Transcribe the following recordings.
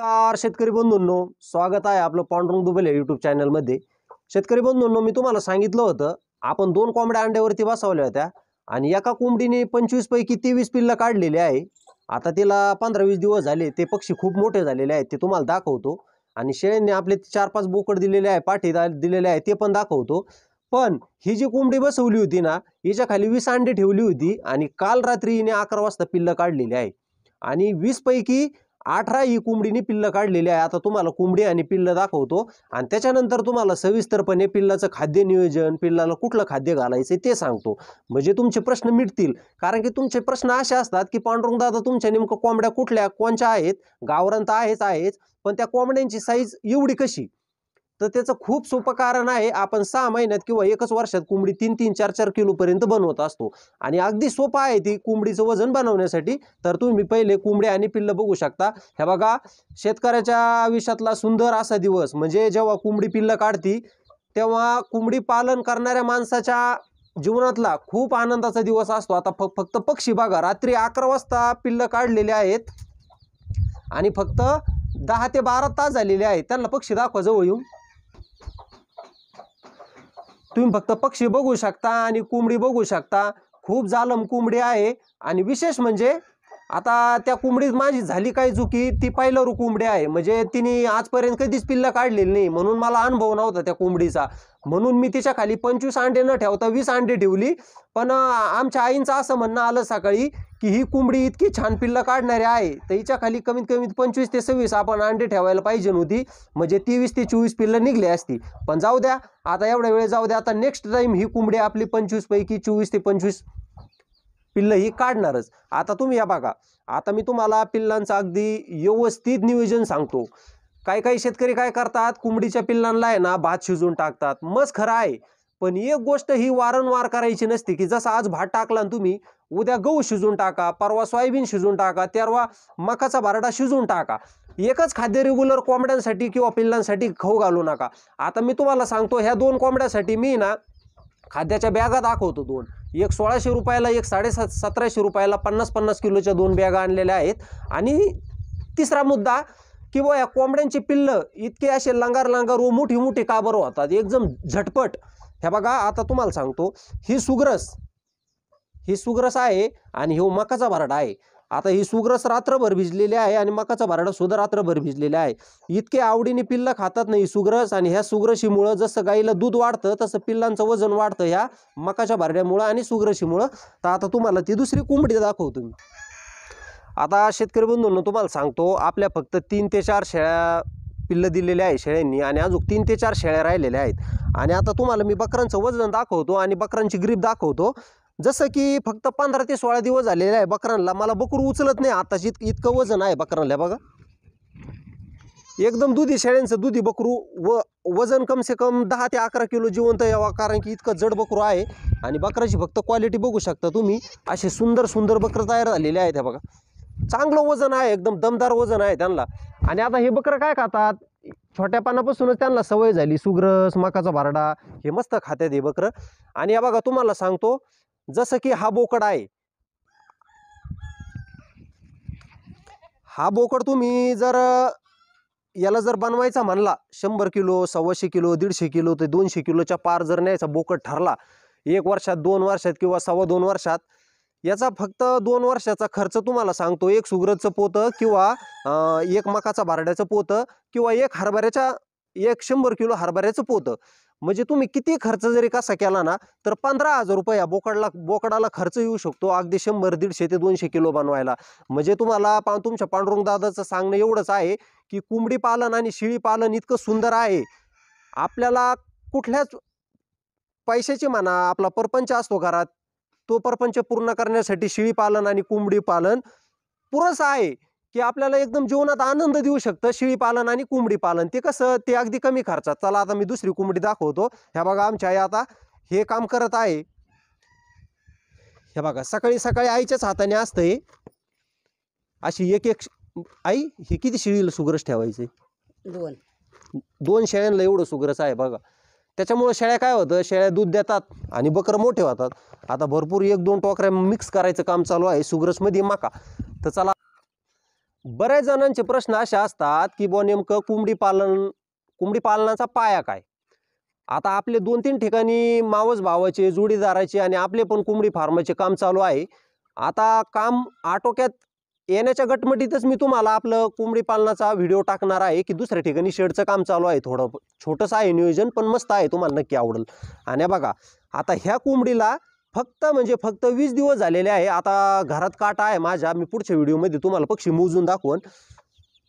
नमस्कार शेतकरी बंधूंनो स्वागत आहे आपलं पांडुरंग दुबले युट्यूब चॅनलमध्ये शेतकरी बंधूंनो मी तुम्हाला सांगितलं होतं आपण दोन कोंबड्या अंड्यावरती बसवल्या होत्या आणि एका कोंबडीने पैकी तेवीस पिल्लं काढलेली आहे आता तिला पंधरा वीस दिवस झाले ते पक्षी खूप मोठे झालेले आहेत ते तुम्हाला दाखवतो आणि शेळ्यांनी आपले चार पाच बोकड दिलेले आहे पाठी दिलेले आहे ते पण दाखवतो पण ही जी कोंबडी बसवली होती ना हिच्या खाली वीस अंडे ठेवली होती आणि काल रात्री हिने अकरा वाजता पिल्लं काढलेली आहे आणि पैकी अठरा ही कोंबडीने पिल्ल काढलेली आहे आता तुम्हाला कोंबडी आणि पिल्लं दाखवतो आणि त्याच्यानंतर तुम्हाला सविस्तरपणे पिल्लाचं खाद्य नियोजन पिल्लाला कुठलं खाद्य घालायचं ते सांगतो म्हणजे तुमचे प्रश्न मिटतील कारण की तुमचे प्रश्न असे असतात की पांडुरंग दादा तुमच्या नेमकं कोंबड्या कुठल्या कोणच्या आहेत गावरांत आहेच आहेच पण त्या कोंबड्यांची साईज एवढी कशी तर त्याचं खूप सोपं कारण आहे आपण सहा महिन्यात किंवा एकच वर्षात कोंबडी तीन तीन चार चार किलोपर्यंत बनवत असतो आणि अगदी सोपं आहे ती कोंबडीचं वजन बनवण्यासाठी तर तुम्ही पहिले कोंबडी आणि पिल्लं बघू शकता हे बघा शेतकऱ्याच्या आयुष्यातला सुंदर असा दिवस म्हणजे जेव्हा कोंबडी पिल्लं काढती तेव्हा कोंबडी पालन करणाऱ्या माणसाच्या जीवनातला खूप आनंदाचा दिवस असतो आता फक्त पक्षी बघा रात्री अकरा वाजता पिल्लं काढलेले आहेत आणि फक्त दहा ते बारा तास झालेले आहेत त्यांना पक्षी दाखवा जवळ येऊन तुम्ही फक्त पक्षी बघू शकता आणि कोंबडी बघू शकता खूप जालम कोंबडी आहे आणि विशेष म्हणजे आता त्या कोंबडीत माझी झाली काय चुकी ती पाहिलं कोंबडी आहे म्हणजे तिने आजपर्यंत कधीच पिल्लं काढलेली नाही म्हणून मला अनुभव नव्हता त्या कोंबडीचा म्हणून मी तिच्या खाली पंचवीस अंडे न ठेवता वीस अंडे ठेवली पण आमच्या आईंचं असं म्हणणं आलं सकाळी की ही कोंबडी इतकी छान पिल्ल काढणारी आहे तर हिच्या खाली कमीत कमी पंचवीस ते सव्वीस आपण अंडे ठेवायला पाहिजे नव्हती म्हणजे तेवीस ते चोवीस पिल्ल निघली असती पण जाऊ द्या आता एवढ्या वेळ जाऊ द्या आता नेक्स्ट टाईम ही कोंबडी आपली पंचवीसपैकी चोवीस ते पंचवीस पिल्ल ही काढणारच आता तुम्ही या बघा आता मी तुम्हाला पिल्लांचं अगदी व्यवस्थित नियोजन सांगतो काही काही शेतकरी काय करतात कुंबडीच्या पिल्लांना आहे ना भात शिजून टाकतात मस खरं आहे पण एक गोष्ट ही वारंवार करायची नसते की जसं आज भात टाकला तुम्ही उद्या गहू शिजून टाका परवा सोयाबीन शिजून टाका तेरवा मकाचा बारडा शिजून टाका एकच खाद्य रेग्युलर कोंबड्यांसाठी किंवा पिल्लांसाठी खाऊ घालू नका आता मी तुम्हाला सांगतो ह्या दोन कोंबड्यासाठी मी ना खाद्याच्या बॅगा दाखवतो दोन एक सोळाशे रुपयाला एक साडेसात सतराशे रुपयाला पन्नास पन्नास किलोच्या दोन बॅगा आणलेल्या आहेत आणि तिसरा मुद्दा की बो या कोंबड्यांची पिल्लं इतके असे लंगार लांगार व मोठी मोठी का बरं होतात एकदम झटपट हे बघा आता तुम्हाला सांगतो ही सुग्रस ही सुग्रस आहे आणि हो मकाचा भराडा आहे आता ही सुग्रस रात्रभर भिजलेली आहे आणि मकाचा भराडा सुद्धा रात्रभर भिजलेला आहे इतके आवडीने पिल्लं खातात नाही सुग्रस आणि ह्या सुग्रशीमुळं जसं गाईला दूध वाढतं तसं पिल्लांचं वजन वाढतं ह्या मकाच्या भरड्यामुळं आणि सुग्रशीमुळं तर आता तुम्हाला ती दुसरी कोंबडी दाखवतो मी आता शेतकरी बंधूंना तुम्हाला सांगतो आपल्या फक्त तीन ते चार शेळ्या पिल्ल दिलेले आहे शेळ्यांनी आणि अजून तीन ते चार शेळ्या राहिलेल्या आहेत आणि आता तुम्हाला मी बकरांचं वजन दाखवतो आणि बकरांची ग्रीप दाखवतो जसं की फक्त पंधरा ते सोळा दिवस झालेले आहे बकरांना मला बकरू उचलत नाही आता इत इतकं वजन आहे बकरांना बघा एकदम दुधी शेळ्यांचं दुधी बकरू व वजन कमसे कम दहा ते अकरा किलो जिवंत यावा कारण की इतकं जड बकरू आहे आणि बकराची फक्त क्वालिटी बघू शकता तुम्ही असे सुंदर सुंदर बकरं तयार झालेले आहेत ह्या बघा चांगलं वजन आहे एकदम दमदार वजन आहे त्यांना आणि आता हे बकरं काय खातात छोट्या पानापासूनच त्यांना सवय झाली सुग्रस मकाचा भारडा हे मस्त खात्यात हे बकरं आणि या बघा तुम्हाला सांगतो जसं की हा बोकड आहे हा बोकड तुम्ही जर याला जर बनवायचा म्हणला शंभर किलो सव्वाशे किलो दीडशे किलो ते दोनशे किलोच्या पार जर न्यायचा बोकड ठरला एक वर्षात दोन वर्षात किंवा सव्वा दोन वर्षात याचा फक्त दोन वर्षाचा खर्च तुम्हाला सांगतो एक सुग्रजचं पोतं किंवा एक मकाचा भारड्याचं पोतं किंवा एक हरभऱ्याच्या एक शंभर किलो हरभऱ्याचं पोतं म्हणजे तुम्ही किती खर्च जरी कसा केला ना तर पंधरा हजार रुपये बोकडला बोकडाला खर्च येऊ शकतो अगदी शंभर दीडशे ते दोनशे किलो बनवायला म्हणजे तुम्हाला पण तुमच्या पांडुरंग दादाचं सांगणं एवढंच आहे की कोंबडी पालन आणि शिळी पालन इतकं सुंदर आहे आपल्याला कुठल्याच पैशाची म्हणा आपला परपंच असतो घरात तो परपंच पूर्ण करण्यासाठी शिळी पालन आणि कोंबडी पालन पुरस आहे की आपल्याला एकदम जीवनात आनंद देऊ शकतं शिळी पालन आणि कोंबडी पालन ते कसं ते अगदी कमी खर्चात चला आता मी दुसरी कोंबडी दाखवतो ह्या बघा आमच्या आई आता हे काम करत आहे हे बघा सकाळी सकाळी आईच्याच हाताने असतं हे अशी एक एक आई हे किती शिळीला सुग्रस ठेवायचे दोन दोन शेळ्यांना एवढं सुग्रस आहे बघा त्याच्यामुळे शेळ्या काय होतं शेळ्या दूध देतात आणि बकर मोठे होतात आता भरपूर एक दोन टोकऱ्या मिक्स करायचं काम चालू आहे सुग्रस मध्ये माका तर चला बऱ्याच जणांचे प्रश्न असे असतात की बुवा नेमकं कुंबडी पालन कोंबडी पालनाचा पाया काय आता आपले दोन तीन ठिकाणी मावस भावाचे जोडीदाराचे आणि आपले पण कोंबडी फार्माचे काम चालू आहे आता काम आटोक्यात येण्याच्या घटमटीतच मी तुम्हाला आपलं कोंबडी पालनाचा व्हिडिओ टाकणार आहे की दुसऱ्या ठिकाणी शेडचं काम चालू आहे थोडं छोटंसं आहे नियोजन पण मस्त आहे तुम्हाला नक्की आवडेल आणि बघा आता ह्या कुंबडीला फक्त म्हणजे फक्त वीस दिवस झालेले आहे आता घरात काटा आहे माझ्या मी पुढच्या व्हिडिओमध्ये तुम्हाला पक्षी मोजून दाखवून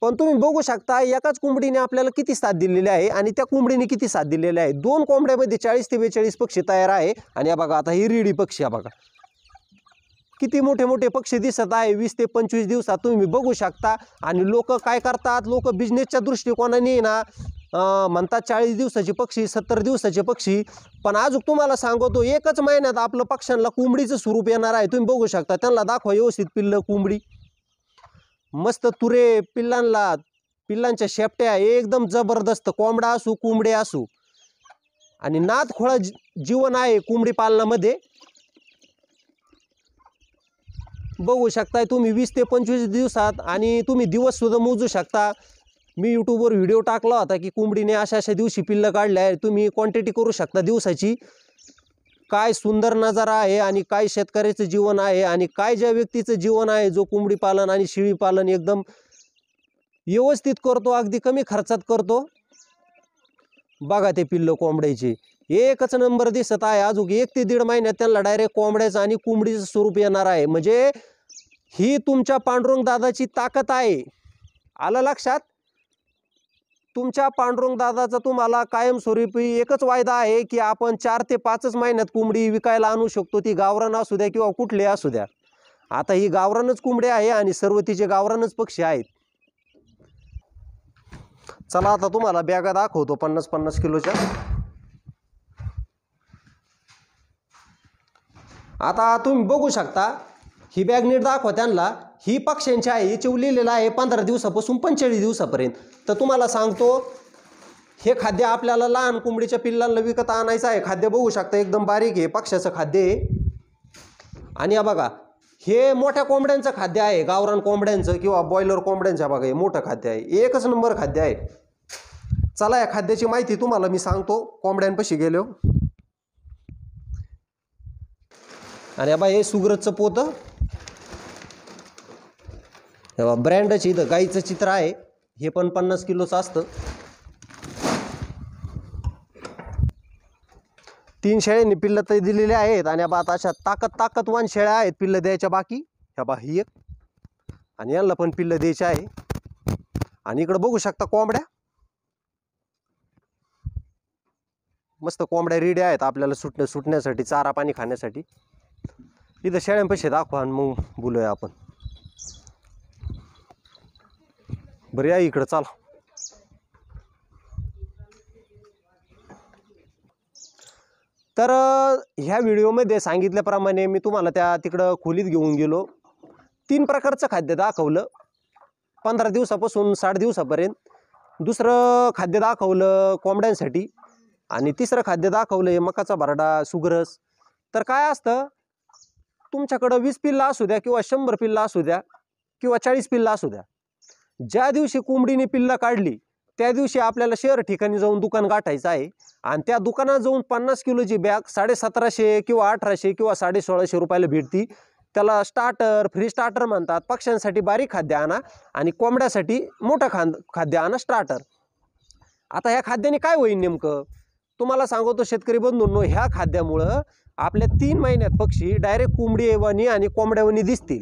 पण तुम्ही बघू शकता एकाच कोंबडीने आपल्याला किती साथ दिलेली आहे आणि त्या कोंबडीने किती साथ दिलेली आहे दोन कोंबड्यामध्ये चाळीस ते बेचाळीस पक्षी तयार आहे आणि या बघा आता ही रिडी पक्षी या बघा किती मोठे मोठे पक्षी दिसत आहे वीस ते पंचवीस दिवसात तुम्ही बघू शकता आणि लोक काय करतात लोक बिझनेसच्या दृष्टिकोनाने ना म्हणतात चाळीस दिवसाचे पक्षी सत्तर दिवसाचे पक्षी पण आज तुम्हाला सांगतो एकच महिन्यात आपलं पक्ष्यांना कोंबडीचं स्वरूप येणार आहे तुम्ही बघू शकता त्यांना दाखवा व्यवस्थित पिल्लं कोंबडी मस्त तुरे पिल्लांना पिल्लांच्या शेपट्या एकदम जबरदस्त कोंबडा असू कोंबडे असू आणि नादखोळा जीवन आहे कोंबडी पालनामध्ये बघू शकताय तुम्ही वीस ते पंचवीस दिवसात आणि तुम्ही दिवस सुद्धा मोजू शकता मी यूट्यूबवर व्हिडिओ टाकला होता की कोंबडीने अशा अशा दिवशी पिल्लं काढले आहे तुम्ही क्वांटिटी करू शकता दिवसाची काय सुंदर नजारा आहे आणि काय शेतकऱ्याचं जीवन आहे आणि काय ज्या व्यक्तीचं जीवन आहे जो कोंबडी पालन आणि शिळी पालन एकदम व्यवस्थित करतो अगदी कमी खर्चात करतो बघा ते पिल्लं कोंबड्याचे एकच नंबर दिसत आहे अजून एक ते दीड महिन्यात त्यांना डायरेक्ट कोंबड्याचं आणि कोंबडीचं स्वरूप येणार आहे म्हणजे ही तुमच्या पांडुरंग दादाची ताकद आहे आलं लक्षात तुमच्या पांडुरंग दादाचा तुम्हाला कायमस्वरूपी एकच वायदा आहे की आपण चार ते पाचच महिन्यात कोंबडी विकायला आणू शकतो ती गावरान असू द्या किंवा कुठले असू द्या आता ही गावरानच कोंबडी आहे आणि सर्व तिचे गावरानच पक्षी आहेत चला आता तुम्हाला बॅगा दाखवतो पन्नास पन्नास किलोच्या आता तुम्ही बघू शकता ही बॅग नीट दाखवा त्यांना ही पक्ष्यांची आहे याची लिहिलेलं आहे पंधरा दिवसापासून पंचेचाळीस दिवसापर्यंत तर तुम्हाला सांगतो हे खाद्य आपल्याला लहान कोंबडीच्या पिल्लांना विकत आणायचं आहे खाद्य बघू शकता एकदम बारीक आहे पक्ष्याचं खाद्य आहे आणि या बघा हे मोठ्या कोंबड्यांचं खाद्य आहे गावरान कोंबड्यांचं किंवा बॉयलर कोंबड्यांचं बघा हे मोठं खाद्य आहे एकच नंबर खाद्य आहे चला या खाद्याची माहिती तुम्हाला मी सांगतो कोंबड्यांपाशी गेलो आणि बाबा हे सुग्रजचं पोतं तेव्हा ब्रँडची इथं गाईचं चित्र आहे हे पण पन्नास किलोचं असतं तीन शेळ्यांनी पिल्ल तरी दिलेले आहेत आणि आता अशा ताकद ताकदवान शेळ्या आहेत पिल्ल द्यायच्या बाकी ह्या बा ही एक आणि यांना पण पिल्लं द्यायचे आहे आणि इकडं बघू शकता कोंबड्या मस्त कोंबड्या रेड्या आहेत आपल्याला सुटण्या सुटण्यासाठी चारा पाणी खाण्यासाठी इथं शेळ्यांपेक्षा दाखवा आणि मग बोलूया आपण बरं या इकडं चाल तर ह्या व्हिडिओमध्ये सांगितल्याप्रमाणे मी तुम्हाला त्या तिकडं खोलीत घेऊन गेलो तीन प्रकारचं खाद्य दाखवलं पंधरा दिवसापासून साठ दिवसापर्यंत दुसरं खाद्य दाखवलं कोंबड्यांसाठी आणि तिसरं खाद्य दाखवलं हे मकाचा भरडा सुगरस तर काय असतं तुमच्याकडं वीस पिल्ला असू द्या किंवा शंभर पिल्ला असू द्या किंवा चाळीस पिल्ला असू द्या ज्या दिवशी कोंबडीने पिल्ला काढली त्या दिवशी आपल्याला शहर ठिकाणी जाऊन दुकान गाठायचं आहे आणि त्या दुकानात जाऊन पन्नास किलोची बॅग सतराशे किंवा अठराशे किंवा साडे सोळाशे रुपयाला भेटती त्याला स्टार्टर फ्री स्टार्टर म्हणतात पक्ष्यांसाठी बारीक खाद्य आणा आणि कोंबड्यासाठी मोठं खाद खाद्य आणा स्टार्टर आता ह्या खाद्याने काय होईल नेमकं तुम्हाला सांगतो शेतकरी बंधूंनो ह्या खाद्यामुळं आपल्या तीन महिन्यात पक्षी डायरेक्ट कोंबडी आणि कोंबड्यावानी दिसतील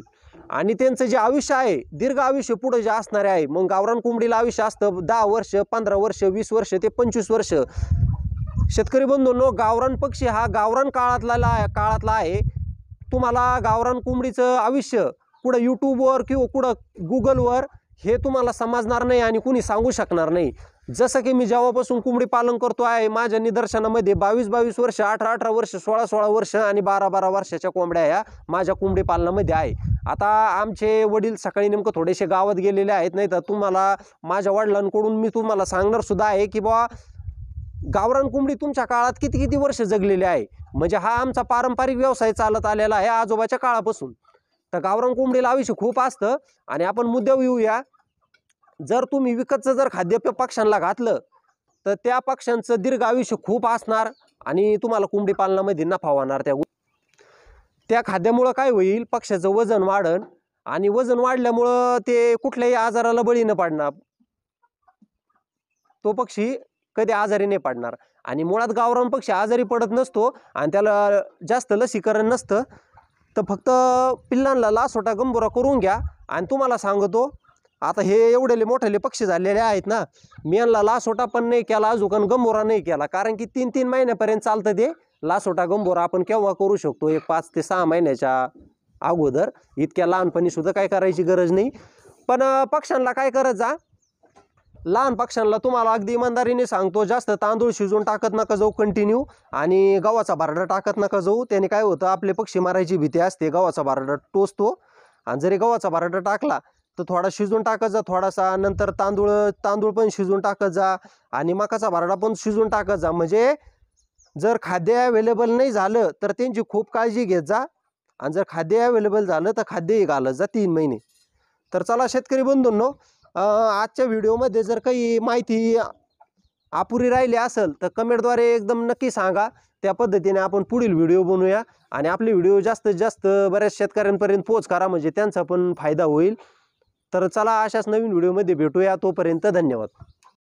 आणि त्यांचं जे आयुष्य आहे दीर्घ आयुष्य पुढं जे असणारे आहे मग गावरान कोंबडीला आयुष्य असतं दहा वर्ष पंधरा वर्ष वीस वर्ष ते पंचवीस वर्ष शेतकरी बंधूंनो गावरान पक्षी हा गावरान काळातला काळातला आहे तुम्हाला गावरान कोंबडीचं आयुष्य पुढं यूट्यूबवर किंवा कुठं गुगलवर हे तुम्हाला समजणार नाही आणि कुणी सांगू शकणार नाही जसं की मी जेव्हापासून कुंबडी पालन करतो आहे माझ्या निदर्शनामध्ये बावीस बावीस वर्ष अठरा अठरा वर्ष सोळा सोळा वर्ष आणि बारा बारा वर्षाच्या कोंबड्या ह्या माझ्या कोंबडी पालनामध्ये आहे आता आमचे वडील सकाळी नेमकं थोडेसे गावात गेलेले आहेत नाही तर तुम्हाला माझ्या वडिलांकडून मी तुम्हाला सांगणार सुद्धा आहे की बा गावरान कोंबडी तुमच्या काळात किती किती वर्ष जगलेली आहे म्हणजे हा आमचा पारंपरिक व्यवसाय चालत आलेला आहे आजोबाच्या काळापासून तर गावरान कोंबडीला आयुष्य खूप असतं आणि आपण मुद्द्यावर येऊया जर तुम्ही विकतचं जर खाद्यपेय पक्ष्यांना घातलं तर त्या पक्ष्यांचं दीर्घ आयुष्य खूप असणार आणि तुम्हाला कोंबडी पालनामध्ये नफा होणार त्या त्या खाद्यामुळं काय होईल पक्ष्याचं वजन वाढण आणि वजन वाढल्यामुळं ते कुठल्याही आजाराला बळी न पाडणार तो पक्षी कधी आजारी नाही पाडणार आणि मुळात गावरान पक्षी आजारी पडत नसतो आणि त्याला जास्त लसीकरण नसतं तर फक्त पिल्लांना लासोटा गंभुरा करून घ्या आणि तुम्हाला सांगतो आता हे एवढेले मोठेले पक्षी झालेले आहेत ना मेनला लासोटा पण नाही केला अजून गंभोरा नाही केला कारण की तीन तीन महिन्यापर्यंत चालतं ते लासोटा गंभोरा आपण केव्हा करू शकतो एक पाच ते सहा महिन्याच्या अगोदर इतक्या लहानपणीसुद्धा काय करायची गरज नाही पण पक्ष्यांना काय करत जा लहान पक्ष्यांना तुम्हाला अगदी इमानदारीने सांगतो जास्त तांदूळ शिजून टाकत नका जाऊ कंटिन्यू आणि गव्हाचा बारडा टाकत नका जाऊ त्याने काय होतं आपले पक्षी मारायची भीती असते गव्हाचा बारडा टोचतो आणि जरी गव्हाचा बारडा टाकला तर थोडा शिजून टाकत जा थोडासा नंतर तांदूळ तांदूळ पण शिजून टाकत जा आणि मकाचा बारडा पण शिजून टाकत जा म्हणजे जर खाद्य अवेलेबल नाही झालं तर त्यांची खूप काळजी घेत जा आणि जर खाद्य अवेलेबल झालं तर खाद्यही घालत जा तीन महिने तर चला शेतकरी बंधूंनो आजच्या व्हिडिओमध्ये जर काही माहिती अपुरी राहिली असेल तर कमेंटद्वारे एकदम नक्की सांगा त्या पद्धतीने आपण पुढील व्हिडिओ बनवूया आणि आपले व्हिडिओ जास्तीत जास्त बऱ्याच शेतकऱ्यांपर्यंत पोच करा म्हणजे त्यांचा पण फायदा होईल तर चला अशाच नवीन व्हिडिओमध्ये भेटूया तोपर्यंत धन्यवाद